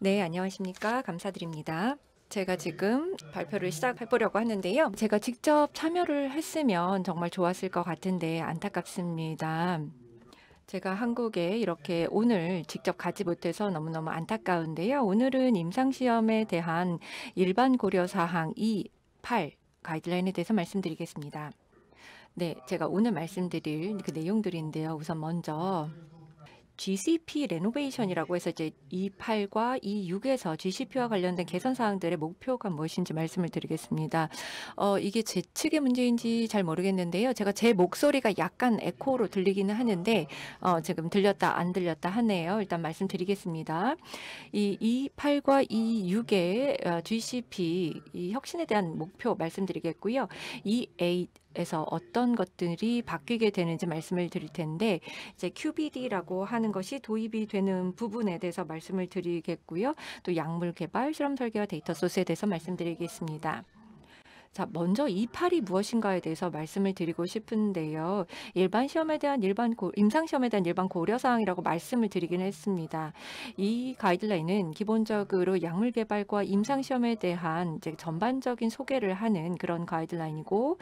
네, 안녕하십니까. 감사드립니다. 제가 네. 지금 발표를 시작해보려고 하는데요. 제가 직접 참여를 했으면 정말 좋았을 것 같은데 안타깝습니다. 제가 한국에 이렇게 오늘 직접 가지 못해서 너무너무 안타까운데요. 오늘은 임상시험에 대한 일반 고려 사항 2, 8 가이드라인에 대해서 말씀드리겠습니다. 네, 제가 오늘 말씀드릴 그 내용들인데요. 우선 먼저 GCP 레노베이션이라고 해서 이제 E8과 E6에서 GCP와 관련된 개선 사항들의 목표가 무엇인지 말씀을 드리겠습니다. 어, 이게 제 측의 문제인지 잘 모르겠는데요. 제가 제 목소리가 약간 에코로 들리기는 하는데 어, 지금 들렸다 안 들렸다 하네요. 일단 말씀드리겠습니다. 이 E8과 E6의 어, GCP 혁신에 대한 목표 말씀드리겠고요. E8 에서 어떤 것들이 바뀌게 되는지 말씀을 드릴 텐데 이제 QBD라고 하는 것이 도입이 되는 부분에 대해서 말씀을 드리겠고요. 또 약물 개발, 실험 설계와 데이터 소스에 대해서 말씀드리겠습니다. 자, 먼저 이팔이 무엇인가에 대해서 말씀을 드리고 싶은데요. 일반 시험에 대한 일반 고, 임상 시험에 대한 일반 고려 사항이라고 말씀을 드리긴 했습니다. 이 가이드라인은 기본적으로 약물 개발과 임상 시험에 대한 이제 전반적인 소개를 하는 그런 가이드라인이고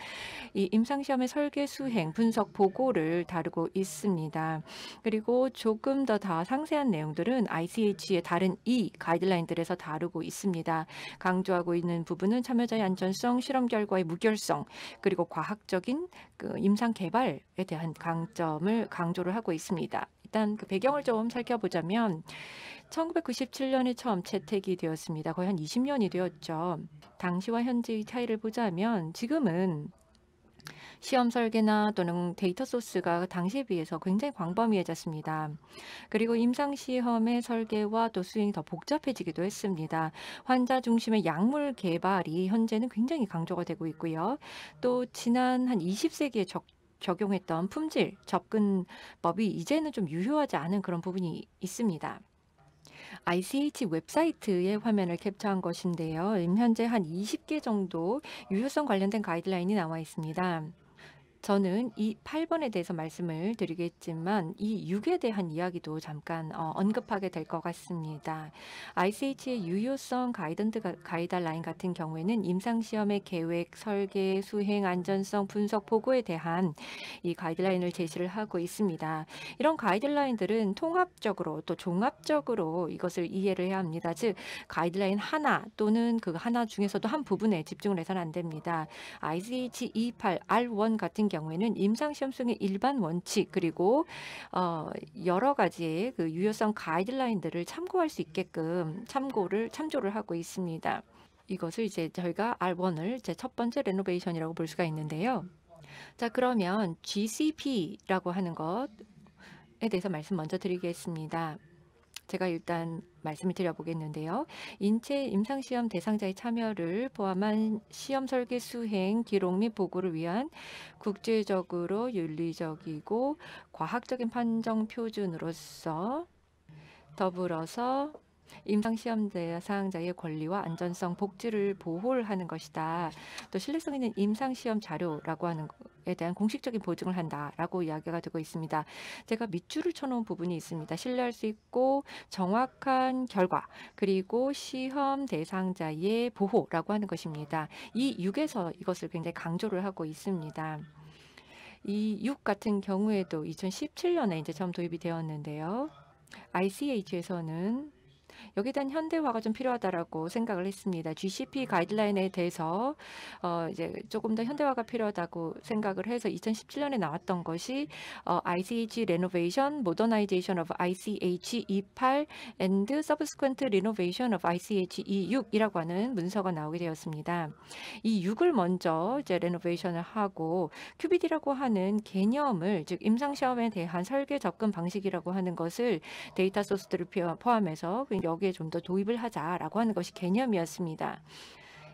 이 임상 시험의 설계 수행, 분석 보고를 다루고 있습니다. 그리고 조금 더다 상세한 내용들은 ICH의 다른 이 가이드라인들에서 다루고 있습니다. 강조하고 있는 부분은 참여자의 안전성, 실험 실험 결과의 무결성 그리고 과학적인 그 임상 개발에 대한 강점을 강조를 하고 있습니다. 일단 그 배경을 좀 살펴보자면 1997년에 처음 채택이 되었습니다. 거의 한 20년이 되었죠. 당시와 현재의 차이를 보자면 지금은 시험 설계나 또는 데이터 소스가 당시에 비해서 굉장히 광범위해졌습니다. 그리고 임상시험의 설계와 또 수행이 더 복잡해지기도 했습니다. 환자 중심의 약물 개발이 현재는 굉장히 강조가 되고 있고요. 또 지난 한 20세기에 적 적용했던 품질 접근법이 이제는 좀 유효하지 않은 그런 부분이 있습니다. ICH 웹사이트의 화면을 캡처한 것인데요. 현재 한 20개 정도 유효성 관련된 가이드라인이 나와 있습니다. 저는 이 8번에 대해서 말씀을 드리겠지만 이 6에 대한 이야기도 잠깐 어, 언급하게 될 것 같습니다. ICH의 유효성 가이던트 가이달 라인 같은 경우에는 임상시험의 계획, 설계, 수행, 안전성, 분석, 보고에 대한 이 가이드라인을 제시를 하고 있습니다. 이런 가이드라인들은 통합적으로 또 종합적으로 이것을 이해를 해야 합니다. 즉 가이드라인 하나 또는 그 하나 중에서도 한 부분에 집중을 해서는 안 됩니다. ICH 28R1 같은 경우 경우에는 임상시험 수행의 일반 원칙 그리고 어, 여러 가지의 그 유효성 가이드라인들을 참고할 수 있게끔 참고를 참조를 하고 있습니다. 이것을 이제 저희가 R1을 제 첫 번째 레노베이션이라고 볼 수가 있는데요. 자 그러면 GCP라고 하는 것에 대해서 말씀 먼저 드리겠습니다. 제가 일단 말씀을 드려보겠는데요. 인체 임상시험 대상자의 참여를 포함한 시험 설계 수행 기록 및 보고를 위한 국제적으로 윤리적이고 과학적인 판정 표준으로서 더불어서 임상시험대상자의 권리와 안전성, 복지를 보호하는 것이다. 또 신뢰성 있는 임상시험 자료라고 하는 에 대한 공식적인 보증을 한다라고 이야기가 되고 있습니다. 제가 밑줄을 쳐놓은 부분이 있습니다. 신뢰할 수 있고 정확한 결과 그리고 시험 대상자의 보호라고 하는 것입니다. 이 6에서 이것을 굉장히 강조를 하고 있습니다. 이 6 같은 경우에도 2017년에 이제 처음 도입이 되었는데요. ICH에서는 여기에 대한 현대화가 좀 필요하다라고 생각을 했습니다. GCP 가이드라인에 대해서 어 이제 조금 더 현대화가 필요하다고 생각을 해서 2017년에 나왔던 것이 어 ICH Renovation, Modernization of ICH 28 and Subsequent Renovation of ICH 26이라고 하는 문서가 나오게 되었습니다. 이 6을 먼저 이제 레노베이션을 하고 QBD라고 하는 개념을 즉 임상 시험에 대한 설계 접근 방식이라고 하는 것을 데이터 소스들을 포함해서 여기에 좀 더 도입을 하자라고 하는 것이 개념이었습니다.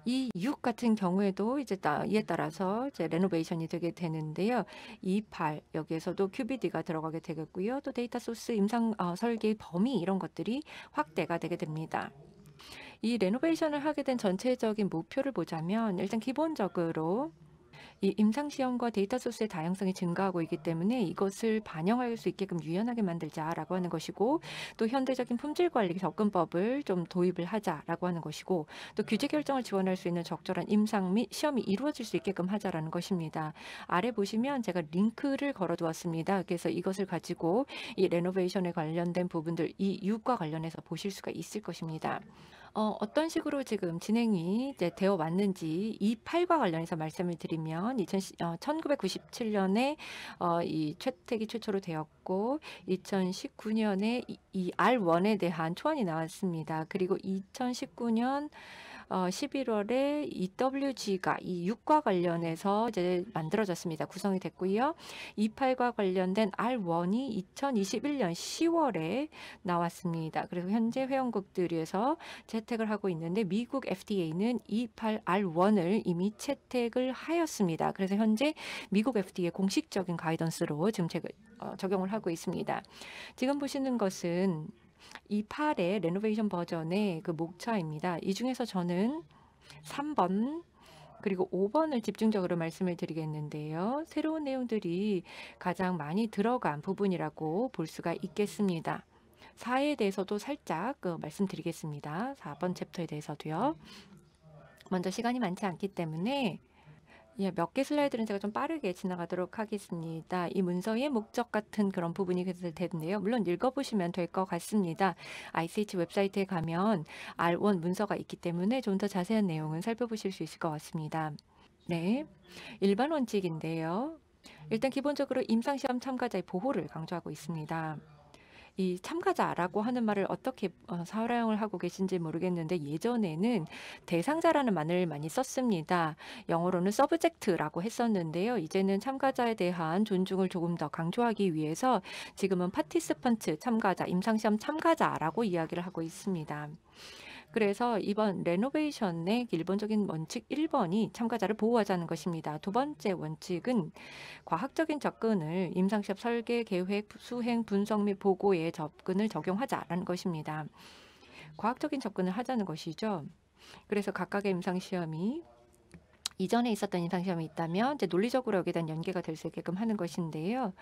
이6 같은 경우에도 이제 따, 이에 따라서 이제 레노베이션이 되게 되는데요. 2, 8 여기에서도 QBD가 들어가게 되겠고요. 또 데이터 소스 임상 어, 설계 범위 이런 것들이 확대가 되게 됩니다. 이 레노베이션을 하게 된 전체적인 목표를 보자면 일단 기본적으로 이 임상시험과 데이터 소스의 다양성이 증가하고 있기 때문에 이것을 반영할 수 있게끔 유연하게 만들자라고 하는 것이고 또 현대적인 품질관리 접근법을 좀 도입을 하자라고 하는 것이고 또 규제 결정을 지원할 수 있는 적절한 임상 및 시험이 이루어질 수 있게끔 하자라는 것입니다. 아래 보시면 제가 링크를 걸어두었습니다. 그래서 이것을 가지고 이 레노베이션에 관련된 부분들 이 6과 관련해서 보실 수가 있을 것입니다. 어, 어떤 식으로 지금 진행이 이제 되어 왔는지 이팔과 관련해서 말씀을 드리면 2000, 어, 1997년에 어, 이 채택이 최초로 되었고 2019년에 이, 이 R1에 대한 초안이 나왔습니다. 그리고 2019년 11월에 어, EWG가 이 6과 관련해서 이제 만들어졌습니다. 구성이 됐고요. 28과 관련된 R1이 2021년 10월에 나왔습니다. 그래서 현재 회원국들에서 채택을 하고 있는데 미국 FDA는 28R1을 이미 채택을 하였습니다. 그래서 현재 미국 FDA 공식적인 가이던스로 지금 제가, 어, 적용을 하고 있습니다. 지금 보시는 것은 이 8의 레노베이션 버전의 그 목차입니다. 이 중에서 저는 3번 그리고 5번을 집중적으로 말씀을 드리겠는데요. 새로운 내용들이 가장 많이 들어간 부분이라고 볼 수가 있겠습니다. 4에 대해서도 살짝 어, 말씀드리겠습니다. 4번 챕터에 대해서도요. 먼저 시간이 많지 않기 때문에 예, 몇 개 슬라이드는 제가 좀 빠르게 지나가도록 하겠습니다. 이 문서의 목적 같은 그런 부분이 될 텐데요. 물론 읽어보시면 될 것 같습니다. ICH 웹사이트에 가면 R1 문서가 있기 때문에 좀 더 자세한 내용은 살펴보실 수 있을 것 같습니다. 네, 일반 원칙인데요. 일단 기본적으로 임상시험 참가자의 보호를 강조하고 있습니다. 이 참가자라고 하는 말을 어떻게 어, 사용을 하고 계신지 모르겠는데 예전에는 대상자라는 말을 많이 썼습니다. 영어로는 subject라고 했었는데요. 이제는 참가자에 대한 존중을 조금 더 강조하기 위해서 지금은 participant 참가자, 임상시험 참가자라고 이야기를 하고 있습니다. 그래서 이번 레노베이션의 기본적인 원칙 1번이 참가자를 보호하자는 것입니다. 두 번째 원칙은 과학적인 접근을 임상시험 설계, 계획, 수행, 분석 및 보고의 접근을 적용하자라는 것입니다. 과학적인 접근을 하자는 것이죠. 그래서 각각의 임상시험이 이전에 있었던 임상시험이 있다면 이제 논리적으로 여기에 대한 연계가 될 수 있게끔 하는 것인데요.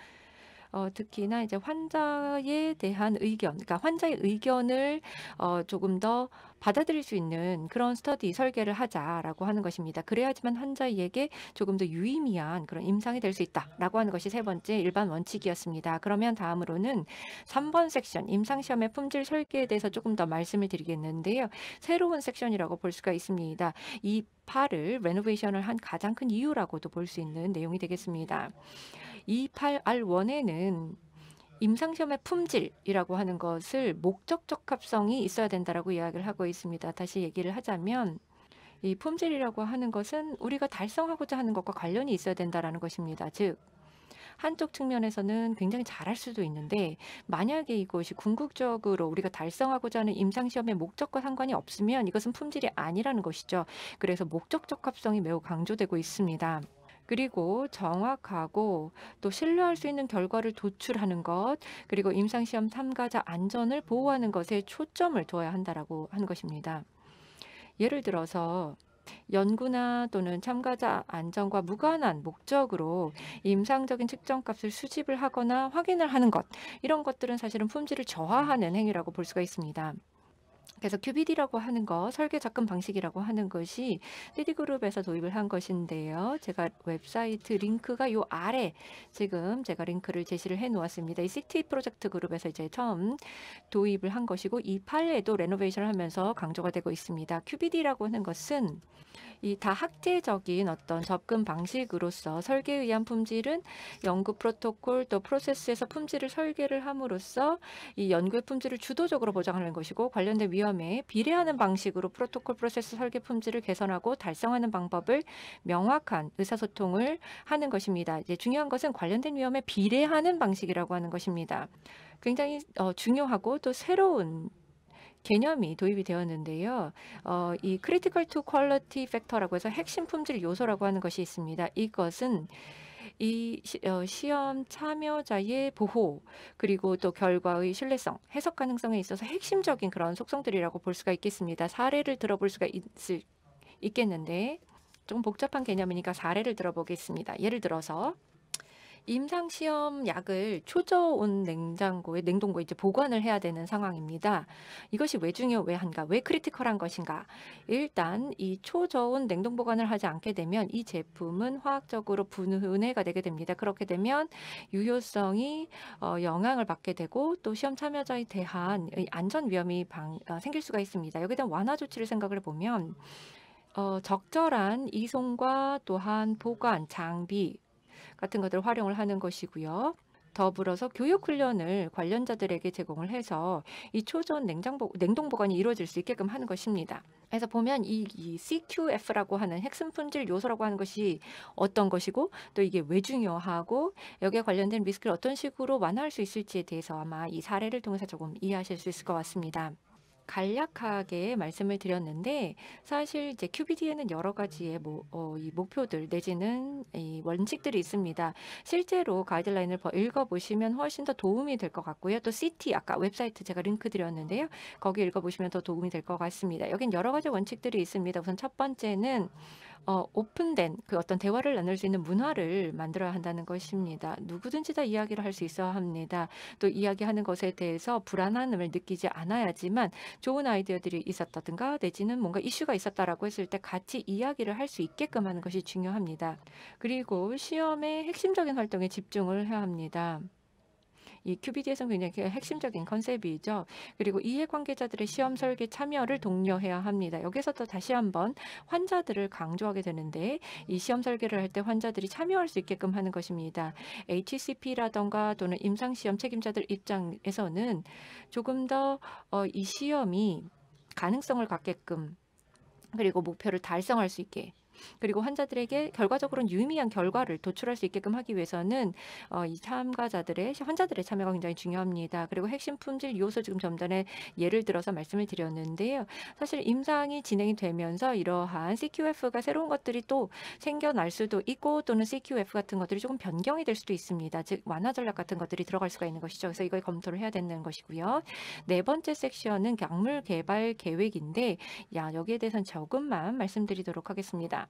어, 특히나 이제 환자에 대한 의견, 그러니까 환자의 의견을 어, 조금 더 받아들일 수 있는 그런 스터디 설계를 하자라고 하는 것입니다. 그래야지만 환자에게 조금 더 유의미한 그런 임상이 될 수 있다라고 하는 것이 세 번째 일반 원칙이었습니다. 그러면 다음으로는 3번 섹션 임상시험의 품질 설계에 대해서 조금 더 말씀을 드리겠는데요. 새로운 섹션이라고 볼 수가 있습니다. 이 파를 레노베이션을 한 가장 큰 이유라고도 볼 수 있는 내용이 되겠습니다. 28R1에는 임상시험의 품질이라고 하는 것을 목적적 합성이 있어야 된다라고 이야기를 하고 있습니다. 다시 얘기를 하자면 이 품질이라고 하는 것은 우리가 달성하고자 하는 것과 관련이 있어야 된다라는 것입니다. 즉 한쪽 측면에서는 굉장히 잘할 수도 있는데 만약에 이것이 궁극적으로 우리가 달성하고자 하는 임상시험의 목적과 상관이 없으면 이것은 품질이 아니라는 것이죠. 그래서 목적적 합성이 매우 강조되고 있습니다. 그리고 정확하고 또 신뢰할 수 있는 결과를 도출하는 것, 그리고 임상시험 참가자 안전을 보호하는 것에 초점을 둬야 한다고한 것입니다. 예를 들어서 연구나 또는 참가자 안전과 무관한 목적으로 임상적인 측정값을 수집을 하거나 확인을 하는 것 이런 것들은 사실은 품질을 저하하는 행위라고 볼 수가 있습니다. 그래서 큐비디라고 하는 거, 설계 접근 방식이라고 하는 것이 띠디그룹에서 도입을 한 것인데요. 제가 웹사이트 링크가 요 아래 지금 제가 링크를 제시를 해 놓았습니다. 이 CT 프로젝트 그룹에서 이제 처음 도입을 한 것이고 이 판례도 레노베이션을 하면서 강조가 되고 있습니다. QBD라고 하는 것은 이다 학제적인 어떤 접근 방식으로서 설계에 의한 품질은 연구 프로토콜 또 프로세스에서 품질을 설계를 함으로써 이 연구의 품질을 주도적으로 보장하는 것이고 관련된 위험에 비례하는 방식으로 프로토콜 프로세스 설계 품질을 개선하고 달성하는 방법을 명확한 의사소통을 하는 것입니다. 이제 중요한 것은 관련된 위험에 비례하는 방식이라고 하는 것입니다. 굉장히 어, 중요하고 또 새로운 개념이 도입이 되었는데요. 어, 이 크리티컬 투 퀄리티 팩터라고 해서 핵심 품질 요소라고 하는 것이 있습니다. 이것은 이 시, 어, 험 참여자의 보호 그리고 또 결과의 신뢰성 해석 가능성에 있어서 핵심적인 그런 속성들이라고 볼 수가 있겠습니다. 사례를 들어볼 수가 있을, 있겠는데 좀 복잡한 개념이니까 사례를 들어보겠습니다. 예를 들어서 임상시험 약을 초저온 냉장고에 냉동고에 이제 보관을 해야 되는 상황입니다. 이것이 왜 중요한가? 왜 크리티컬한 것인가? 일단 이 초저온 냉동 보관을 하지 않게 되면 이 제품은 화학적으로 분해가 되게 됩니다. 그렇게 되면 유효성이 어, 영향을 받게 되고 또 시험 참여자에 대한 안전 위험이 방, 어, 생길 수가 있습니다. 여기에 대한 완화 조치를 생각을 해보면 어, 적절한 이송과 또한 보관, 장비, 같은 것들을 활용을 하는 것이고요. 더불어서 교육 훈련을 관련자들에게 제공을 해서 이 초전 냉장 냉동 보관이 이루어질 수 있게끔 하는 것입니다. 그래서 보면 이, 이 CQF라고 하는 핵심 품질 요소라고 하는 것이 어떤 것이고 또 이게 왜 중요하고 여기에 관련된 리스크를 어떤 식으로 완화할 수 있을지에 대해서 아마 이 사례를 통해서 조금 이해하실 수 있을 것 같습니다. 간략하게 말씀을 드렸는데 사실 이제 QBD에는 여러 가지의 뭐, 어, 이 목표들 내지는 이 원칙들이 있습니다. 실제로 가이드라인을 읽어보시면 훨씬 더 도움이 될 것 같고요. 또 CT 아까 웹사이트 제가 링크 드렸는데요. 거기 읽어보시면 더 도움이 될 것 같습니다. 여긴 여러 가지 원칙들이 있습니다. 우선 첫 번째는 어, 오픈된 그 어떤 대화를 나눌 수 있는 문화를 만들어야 한다는 것입니다. 누구든지 다 이야기를 할 수 있어야 합니다. 또 이야기하는 것에 대해서 불안함을 느끼지 않아야지만 좋은 아이디어들이 있었다든가 내지는 뭔가 이슈가 있었다라고 했을 때 같이 이야기를 할 수 있게끔 하는 것이 중요합니다. 그리고 시험의 핵심적인 활동에 집중을 해야 합니다. 이 QBD에서는 굉장히 그 핵심적인 컨셉이죠. 그리고 이해관계자들의 시험 설계 참여를 독려해야 합니다. 여기서 또 다시 한번 환자들을 강조하게 되는데 이 시험 설계를 할 때 환자들이 참여할 수 있게끔 하는 것입니다. HCP라던가 또는 임상시험 책임자들 입장에서는 조금 더이 어, 시험이 가능성을 갖게끔 그리고 목표를 달성할 수 있게 그리고 환자들에게 결과적으로 유의미한 결과를 도출할 수 있게끔 하기 위해서는 어, 이 참가자들의 환자들의 참여가 굉장히 중요합니다. 그리고 핵심 품질 요소 지금 좀 전에 예를 들어서 말씀을 드렸는데요. 사실 임상이 진행이 되면서 이러한 CQF가 새로운 것들이 또 생겨날 수도 있고 또는 CQF 같은 것들이 조금 변경이 될 수도 있습니다. 즉 완화 전략 같은 것들이 들어갈 수가 있는 것이죠. 그래서 이걸 검토를 해야 되는 것이고요. 네 번째 섹션은 약물 개발 계획인데 야 여기에 대해서는 조금만 말씀드리도록 하겠습니다.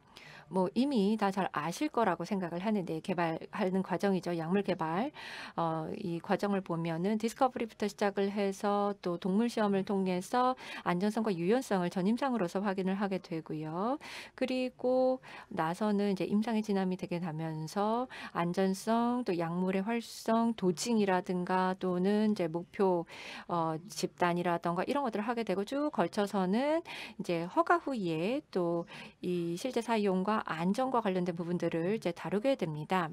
뭐 이미 다 잘 아실 거라고 생각을 하는데 개발하는 과정이죠. 약물 개발. 어, 이 과정을 보면은 디스커버리부터 시작을 해서 또 동물 시험을 통해서 안전성과 유연성을 전임상으로서 확인을 하게 되고요. 그리고 나서는 이제 임상의 진함이 되게 나면서 안전성 또 약물의 활성 도징이라든가 또는 이제 목표 어, 집단이라던가 이런 것들을 하게 되고 쭉 걸쳐서는 이제 허가 후에 또 이 실제 기타 사용과 안전과 관련된 부분들을 이제 다루게 됩니다.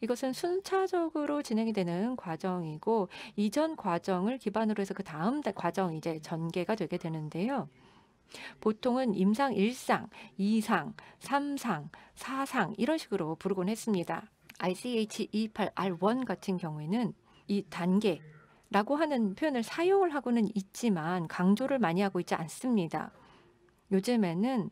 이것은 순차적으로 진행이 되는 과정이고 이전 과정을 기반으로 해서 그 다음 과정 이제 전개가 되게 되는데요. 보통은 임상 1상, 2상, 3상, 4상 이런 식으로 부르곤 했습니다. ICH-28R1 e 같은 경우에는 이 단계 라고 하는 표현을 사용을 하고는 있지만 강조를 많이 하고 있지 않습니다. 요즘에는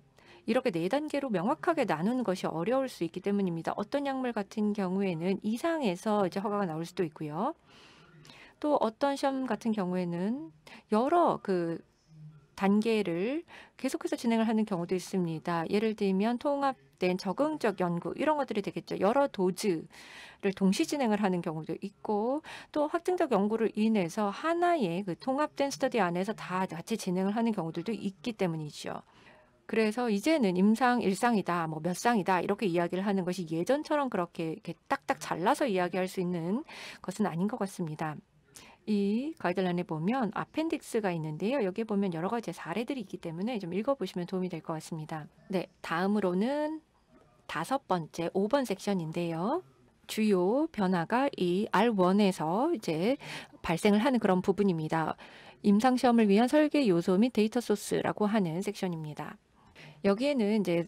이렇게 네 단계로 명확하게 나누는 것이 어려울 수 있기 때문입니다. 어떤 약물 같은 경우에는 이상에서 이제 허가가 나올 수도 있고요. 또 어떤 시험 같은 경우에는 여러 그 단계를 계속해서 진행을 하는 경우도 있습니다. 예를 들면 통합된 적응적 연구 이런 것들이 되겠죠. 여러 도즈를 동시 진행을 하는 경우도 있고 또 확증적 연구를 인해서 하나의 그 통합된 스터디 안에서 다 같이 진행을 하는 경우들도 있기 때문이죠. 그래서 이제는 임상 일상이다, 뭐몇 상이다 이렇게 이야기를 하는 것이 예전처럼 그렇게 딱딱 잘라서 이야기할 수 있는 것은 아닌 것 같습니다. 이 가이드라인에 보면 아펜딕스가 있는데요. 여기에 보면 여러 가지 사례들이 있기 때문에 좀 읽어보시면 도움이 될 것 같습니다. 네, 다음으로는 다섯 번째 5번 섹션인데요. 주요 변화가 이 R1에서 이제 발생을 하는 그런 부분입니다. 임상시험을 위한 설계 요소 및 데이터 소스라고 하는 섹션입니다. 여기에는 이제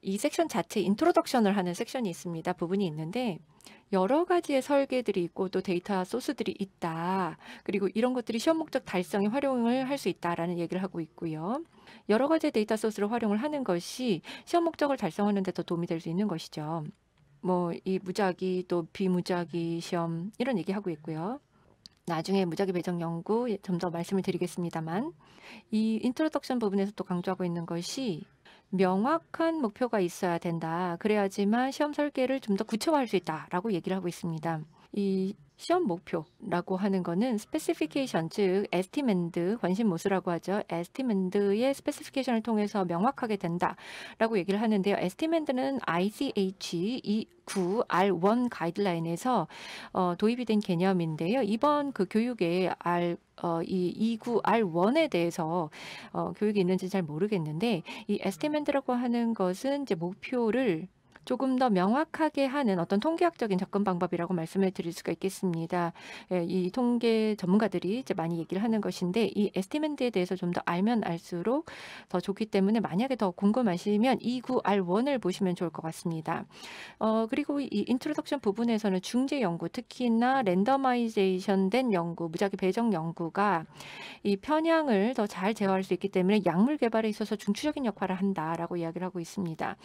이 섹션 자체 인트로덕션을 하는 섹션이 있습니다. 부분이 있는데 여러 가지의 설계들이 있고 또 데이터 소스들이 있다. 그리고 이런 것들이 시험 목적 달성에 활용을 할 수 있다라는 얘기를 하고 있고요. 여러 가지의 데이터 소스를 활용을 하는 것이 시험 목적을 달성하는 데 더 도움이 될 수 있는 것이죠. 뭐 이 무작위 또 비무작위 시험 이런 얘기하고 있고요. 나중에 무작위 배정 연구 좀 더 말씀을 드리겠습니다만 이 인트로덕션 부분에서 또 강조하고 있는 것이 명확한 목표가 있어야 된다. 그래야지만 시험 설계를 좀 더 구체화할 수 있다라고 얘기를 하고 있습니다. 이 시험 목표라고 하는 거는 스페시피케이션 즉 에스티멘드 관심 모수라고 하죠. 에스티멘드의 스페시피케이션을 통해서 명확하게 된다라고 얘기를 하는데요. 에스티멘드는 ICH 이 9R1 가이드라인에서 어, 도입이 된 개념인데요. 이번 그 교육의 R 어, 이 29R1에 e 대해서 어, 교육이 있는지 잘 모르겠는데 이 에스티멘드라고 하는 것은 이제 목표를 조금 더 명확하게 하는 어떤 통계학적인 접근 방법이라고 말씀을 드릴 수가 있겠습니다. 예, 이 통계 전문가들이 이제 많이 얘기를 하는 것인데 이 에스티멘트에 대해서 좀 더 알면 알수록 더 좋기 때문에 만약에 더 궁금하시면 29R1을 보시면 좋을 것 같습니다. 어, 그리고 이 인트로덕션 부분에서는 중재 연구 특히나 랜더마이제이션 된 연구, 무작위 배정 연구가 이 편향을 더 잘 제어할 수 있기 때문에 약물 개발에 있어서 중추적인 역할을 한다라고 이야기를 하고 있습니다.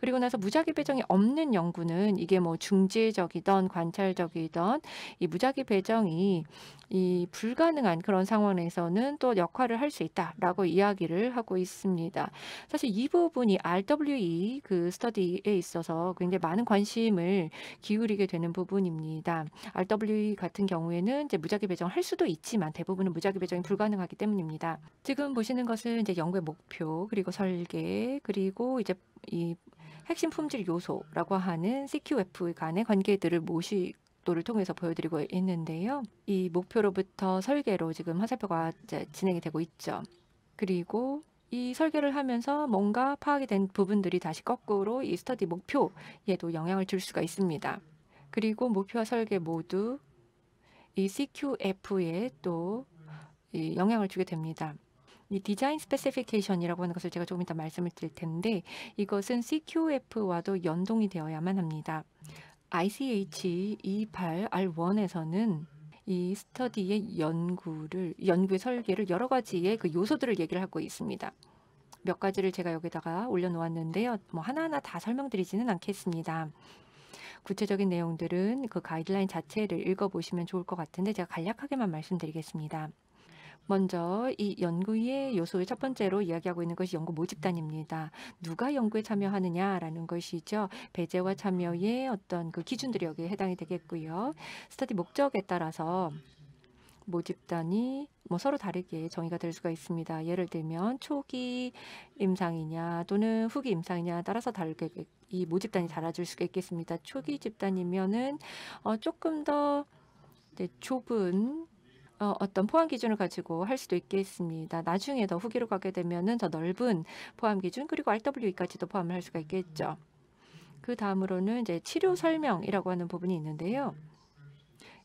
그리고 나서 무작위 배정 필요이 없는 연구는 이게 뭐중재적이던 관찰적이던 이 무작위 배정이 이 불가능한 그런 상황에서는 또 역할을 할 수 있다라고 이야기를 하고 있습니다. 사실 이 부분이 RWE 그 스터디에 있어서 굉장히 많은 관심을 기울이게 되는 부분입니다. RWE 같은 경우에는 이제 무작위 배정을 할 수도 있지만 대부분은 무작위 배정이 불가능하기 때문입니다. 지금 보시는 것은 이제 연구의 목표 그리고 설계 그리고 이제 이 핵심 품질 요소라고 하는 CQF 간의 관계들을 모시 도를 통해서 보여드리고 있는데요. 이 목표로부터 설계로 지금 화살표가 이제 진행이 되고 있죠. 그리고 이 설계를 하면서 뭔가 파악이 된 부분들이 다시 거꾸로 이 스터디 목표에도 영향을 줄 수가 있습니다. 그리고 목표와 설계 모두 이 CQF에 또 영향을 주게 됩니다. 이 디자인 스페시피케이션이라고 하는 것을 제가 조금 이따 말씀을 드릴 텐데 이것은 CQF와도 연동이 되어야만 합니다. ICH28R1에서는 e 이 스터디의 연구를 연구 설계를 여러 가지의 그 요소들을 얘기를 하고 있습니다. 몇 가지를 제가 여기다가 올려놓았는데요. 뭐 하나하나 다 설명드리지는 않겠습니다. 구체적인 내용들은 그 가이드라인 자체를 읽어보시면 좋을 것 같은데 제가 간략하게만 말씀드리겠습니다. 먼저 이 연구의 요소의 첫 번째로 이야기하고 있는 것이 연구 모집단입니다. 누가 연구에 참여하느냐라는 것이죠. 배제와 참여의 어떤 그 기준들이 여기에 해당이 되겠고요. 스터디 목적에 따라서 모집단이 뭐 서로 다르게 정의가 될 수가 있습니다. 예를 들면 초기 임상이냐 또는 후기 임상이냐 따라서 다르게 이 모집단이 달아줄 수가 있겠습니다. 초기 집단이면은 어 조금 더 좁은 어, 어떤 포함 기준을 가지고 할 수도 있겠습니다. 나중에 더 후기로 가게 되면더 넓은 포함 기준 그리고 RWE까지도 포함을 할 수가 있겠죠. 그 다음으로는 이제 치료 설명이라고 하는 부분이 있는데요.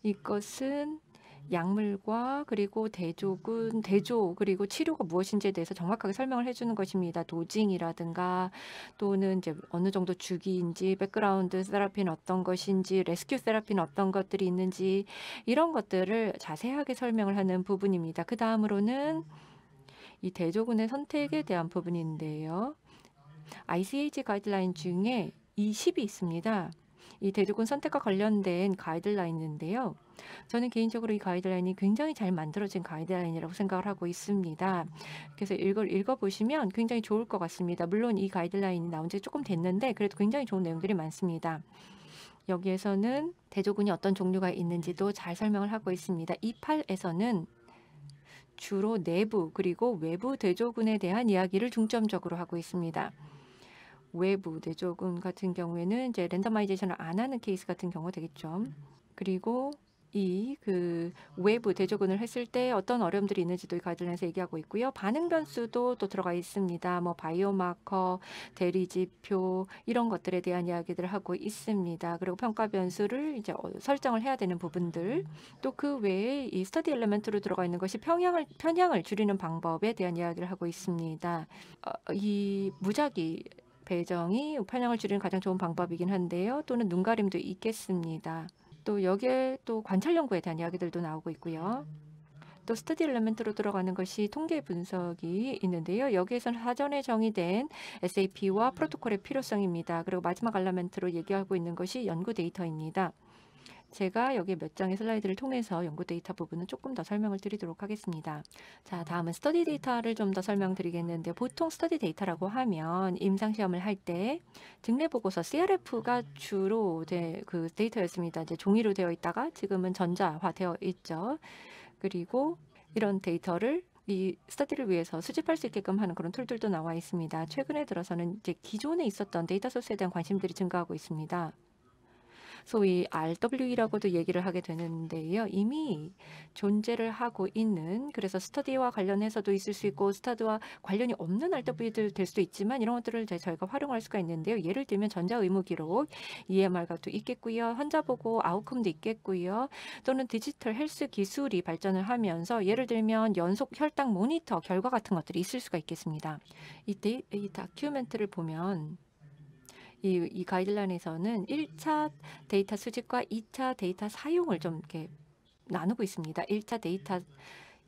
이것은 약물과 그리고 대조군, 음. 대조 그리고 치료가 무엇인지에 대해서 정확하게 설명을 해주는 것입니다. 도징이라든가 또는 이제 어느 정도 주기인지 백그라운드 세라핀 어떤 것인지 레스큐 세라핀 어떤 것들이 있는지 이런 것들을 자세하게 설명을 하는 부분입니다. 그 다음으로는 이 대조군의 선택에 대한 부분인데요. ICH 가이드라인 중에 이 10이 있습니다. 이 대조군 선택과 관련된 가이드라인인데요. 저는 개인적으로 이 가이드라인이 굉장히 잘 만들어진 가이드라인이라고 생각을 하고 있습니다. 그래서 이걸 읽어보시면 굉장히 좋을 것 같습니다. 물론 이 가이드라인이 나온 지 조금 됐는데 그래도 굉장히 좋은 내용들이 많습니다. 여기에서는 대조군이 어떤 종류가 있는지도 잘 설명을 하고 있습니다. 이 8에서는 주로 내부 그리고 외부 대조군에 대한 이야기를 중점적으로 하고 있습니다. 외부 내조금 같은 경우에는 이제 랜덤마이제이션을 안 하는 케이스 같은 경우 가 되겠죠. 음. 그리고 이 그 외부 대조군을 했을 때 어떤 어려움들이 있는지도 가이드라인에서 얘기하고 있고요. 반응 변수도 또 들어가 있습니다. 뭐 바이오마커, 대리지표 이런 것들에 대한 이야기들을 하고 있습니다. 그리고 평가 변수를 이제 어, 설정을 해야 되는 부분들 음. 또그 외에 이 스터디 엘레멘트로 들어가 있는 것이 평양을 편향을 줄이는 방법에 대한 이야기를 하고 있습니다. 어, 이 무작위 배정이 우편향을 줄이는 가장 좋은 방법이긴 한데요. 또는 눈가림도 있겠습니다. 또 여기에 또 관찰 연구에 대한 이야기들도 나오고 있고요. 또 스터디 엘리멘트로 들어가는 것이 통계 분석이 있는데요. 여기에서는 사전에 정의된 SAP와 프로토콜의 필요성입니다. 그리고 마지막 알라멘트로 얘기하고 있는 것이 연구 데이터입니다. 제가 여기 몇 장의 슬라이드를 통해서 연구 데이터 부분은 조금 더 설명을 드리도록 하겠습니다. 자, 아, 다음은 스터디 네. 데이터를 좀 더 설명드리겠는데 보통 스터디 데이터라고 하면 임상시험을 할때 증례 보고서 CRF가 아. 주로 이그 데이터였습니다. 이제 종이로 되어 있다가 지금은 전자화 되어 있죠. 그리고 이런 데이터를 이 스터디를 위해서 수집할 수 있게끔 하는 그런 툴들도 나와 있습니다. 최근에 들어서는 이제 기존에 있었던 데이터 소스에 대한 관심들이 증가하고 있습니다. 소위 RWE라고도 얘기를 하게 되는데요. 이미 존재를 하고 있는 그래서 스터디와 관련해서도 있을 수 있고 스타드와 관련이 없는 RWE도 될 수도 있지만 이런 것들을 저희가 활용할 수가 있는데요. 예를 들면 전자의무 기록, EMR과도 있겠고요. 환자 보고 아웃컴도 있겠고요. 또는 디지털 헬스 기술이 발전을 하면서 예를 들면 연속 혈당 모니터 결과 같은 것들이 있을 수가 있겠습니다. 이때 이 다큐멘트를 보면 이, 이 가이드라인에서는 1차 데이터 수집과 2차 데이터 사용을 좀 이렇게 나누고 있습니다. 1차 데이터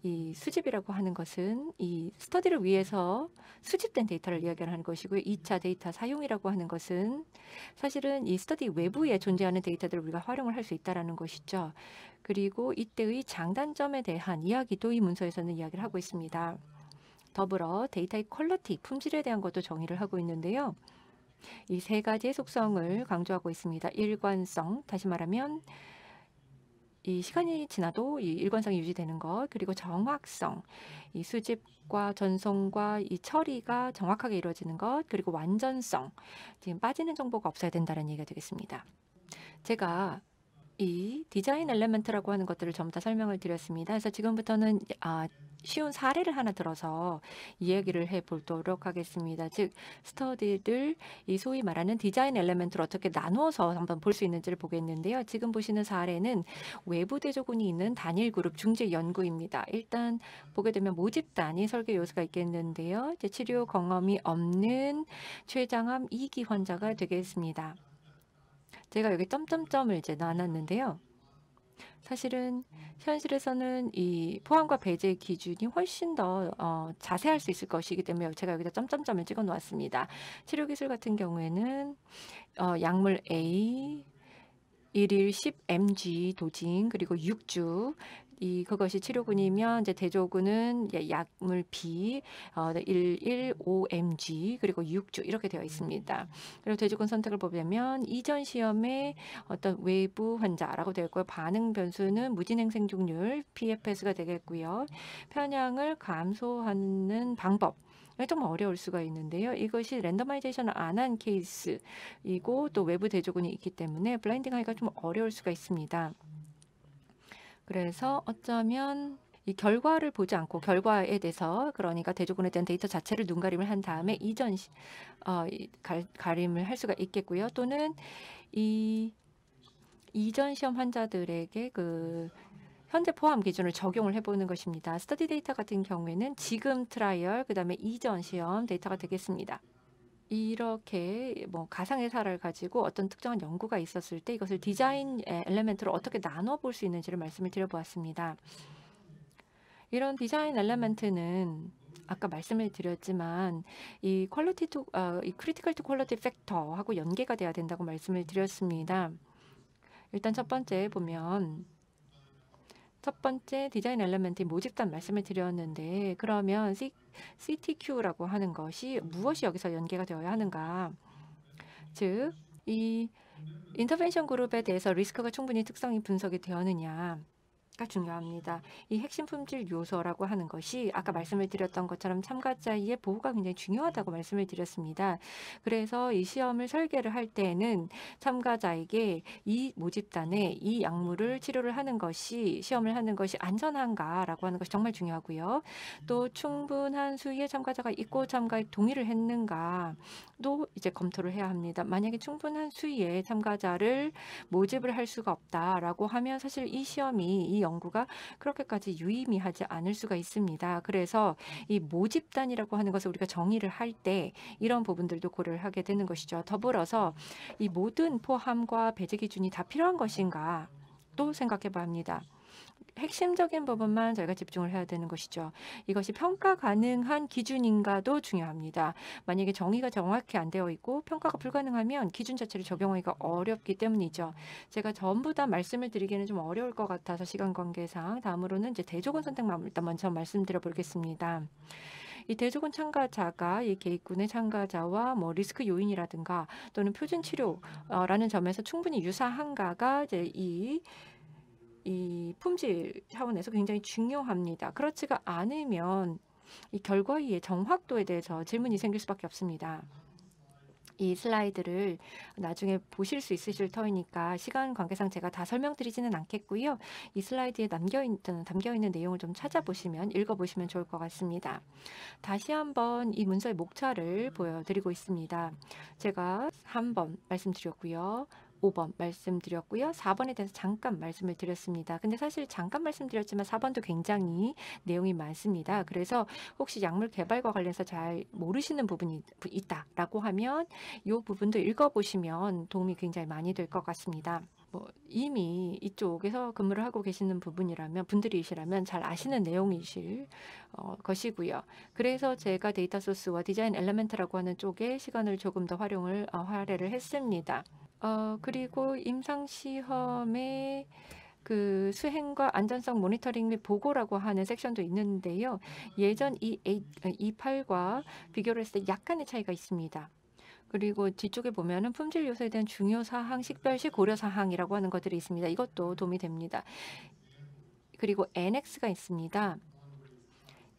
이 수집이라고 하는 것은 이 스터디를 위해서 수집된 데이터를 이야기하는 것이고요. 2차 데이터 사용이라고 하는 것은 사실은 이 스터디 외부에 존재하는 데이터들을 우리가 활용을 할 수있다는 것이죠. 그리고 이때의 장단점에 대한 이야기도 이 문서에서는 이야기를 하고 있습니다. 더불어 데이터의 퀄러티, 품질에 대한 것도 정의를 하고 있는데요. 이세 가지의 속성을 강조하고 있습니다. 일관성, 다시 말하면 이 시간이 지나도 이 일관성이 유지되는 것, 그리고 정확성, 이 수집과 전송과 이 처리가 정확하게 이루어지는 것, 그리고 완전성, 지금 빠지는 정보가 없어야 된다는 얘기가 되겠습니다. 제가 이 디자인 엘리먼트라고 하는 것들을 전부 다 설명을 드렸습니다. 그래서 지금부터는 아, 쉬운 사례를 하나 들어서 이야기를 해보도록 하겠습니다. 즉, 스터디들 이 소위 말하는 디자인 엘레멘트를 어떻게 나누어서 한번 볼 수 있는지를 보겠는데요. 지금 보시는 사례는 외부 대조군이 있는 단일 그룹 중재 연구입니다. 일단 보게 되면 모집단이 설계 요소가 있겠는데요. 이제 치료 경험이 없는 췌장암 2기 환자가 되겠습니다. 제가 여기 점점점을 이제 나눴는데요. 사실은 현실에서는 이 포함과 배제 기준이 훨씬 더 어, 자세할 수 있을 것이기 때문에 제가 여기다 점점점을 찍어 놓았습니다. 치료 기술 같은 경우에는 어, 약물 A, 일일 10mg 도징 그리고 6주 이 그것이 치료군이면 이제 대조군은 약물 B 어, 115mg 그리고 6주 이렇게 되어 있습니다. 그리고 대조군 선택을 보려면 이전 시험에 어떤 외부 환자라고 되어 있고요. 반응 변수는 무진행 생존율 PFS가 되겠고요. 편향을 감소하는 방법 좀 어려울 수가 있는데요. 이것이 랜덤마이제이션을 안 한 케이스이고 또 외부 대조군이 있기 때문에 블라인딩 하기가 좀 어려울 수가 있습니다. 그래서 어쩌면 이 결과를 보지 않고 결과에 대해서 그러니까 대조군에 대한 데이터 자체를 눈가림을 한 다음에 이전 시, 어, 갈, 가림을 할 수가 있겠고요. 또는 이 이전 시험 환자들에게 그 현재 포함 기준을 적용을 해보는 것입니다. 스터디 데이터 같은 경우에는 지금 트라이얼, 그 다음에 이전 시험 데이터가 되겠습니다. 이렇게 뭐가상의사를 가지고 어떤 특정한 연구가 있었을 때 이것을 음. 디자인 엘레멘트로 어떻게 나눠 볼 수 있는지를 말씀을 드려보았습니다. 이런 디자인 엘레멘트는 아까 말씀을 드렸지만 이 퀄리티 투, 어, 이 크리티컬 투 퀄리티 팩터하고 연계가 돼야 된다고 말씀을 드렸습니다. 일단 첫 번째 보면 첫 번째 디자인 엘리먼트 모집단 말씀을 드렸는데 그러면 C, CTQ라고 하는 것이 무엇이 여기서 연계가 되어야 하는가? 즉, 이 인터벤션 그룹에 대해서 리스크가 충분히 특성이 분석이 되었느냐 가 중요합니다. 이 핵심 품질 요소라고 하는 것이 아까 말씀을 드렸던 것처럼 참가자의 보호가 굉장히 중요하다고 말씀을 드렸습니다. 그래서 이 시험을 설계를 할 때에는 참가자에게 이 모집단에 이 약물을 치료를 하는 것이 시험을 하는 것이 안전한가라고 하는 것이 정말 중요하고요. 또 충분한 수의 위 참가자가 있고 참가에 동의를 했는가도 이제 검토를 해야 합니다. 만약에 충분한 수의 위 참가자를 모집을 할 수가 없다라고 하면 사실 이 시험이 이 연구가 그렇게까지 유의미하지 않을 수가 있습니다. 그래서 이 모집단이라고 하는 것을 우리가 정의를 할 때 이런 부분들도 고려를 하게 되는 것이죠. 더불어서 이 모든 포함과 배제 기준이 다 필요한 것인가 또 생각해 봅니다. 핵심적인 부분만 저희가 집중을 해야 되는 것이죠. 이것이 평가 가능한 기준인가도 중요합니다. 만약에 정의가 정확히 안 되어 있고 평가가 불가능하면 기준 자체를 적용하기가 어렵기 때문이죠. 제가 전부 다 말씀을 드리기는 좀 어려울 것 같아서 시간 관계상 다음으로는 이제 대조군 선택만 일단 먼저 말씀드려 보겠습니다. 이 대조군 참가자가 이 개입군의 참가자와 뭐 리스크 요인이라든가 또는 표준 치료라는 점에서 충분히 유사한가가 이제 이이 품질 차원에서 굉장히 중요합니다. 그렇지가 않으면 이 결과의 정확도에 대해서 질문이 생길 수밖에 없습니다. 이 슬라이드를 나중에 보실 수 있으실 터이니까 시간 관계상 제가 다 설명드리지는 않겠고요. 이 슬라이드에 남겨 있는 담겨 있는 내용을 좀 찾아보시면 읽어보시면 좋을 것 같습니다. 다시 한번 이 문서의 목차를 보여드리고 있습니다. 제가 한번 말씀드렸고요. 5번 말씀드렸고요. 4번에 대해서 잠깐 말씀을 드렸습니다. 근데 사실 잠깐 말씀드렸지만 4번도 굉장히 내용이 많습니다. 그래서 혹시 약물 개발과 관련해서 잘 모르시는 부분이 있다라고 하면 이 부분도 읽어보시면 도움이 굉장히 많이 될 것 같습니다. 뭐 이미 이쪽에서 근무를 하고 계시는 부분이라면 분들이시라면 잘 아시는 내용이실 어, 것이고요. 그래서 제가 데이터 소스와 디자인 엘리멘트라고 하는 쪽에 시간을 조금 더 활용을 어, 활애를 했습니다. 어, 그리고 임상시험의 그 수행과 안전성 모니터링 및 보고라고 하는 섹션도 있는데요. 예전 E8과 어, 비교를 했을 때 약간의 차이가 있습니다. 그리고 뒤쪽에 보면은 품질 요소에 대한 중요 사항, 식별시 고려 사항이라고 하는 것들이 있습니다. 이것도 도움이 됩니다. 그리고 NX가 있습니다.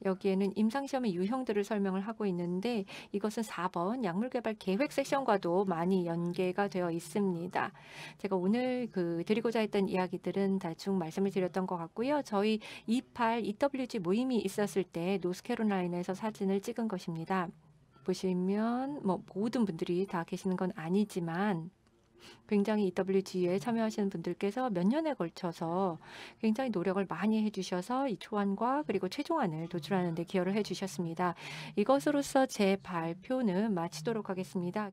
여기에는 임상시험의 유형들을 설명을 하고 있는데 이것은 4번 약물개발 계획 섹션과도 많이 연계가 되어 있습니다. 제가 오늘 그 드리고자 했던 이야기들은 대충 말씀을 드렸던 것 같고요. 저희 28 EWG 모임이 있었을 때노스캐롤라이에서 사진을 찍은 것입니다. 보시면 뭐 모든 분들이 다 계시는 건 아니지만 굉장히 EWG에 참여하시는 분들께서 몇 년에 걸쳐서 굉장히 노력을 많이 해주셔서 이 초안과 그리고 최종안을 도출하는 데 기여를 해주셨습니다. 이것으로서 제 발표는 마치도록 하겠습니다.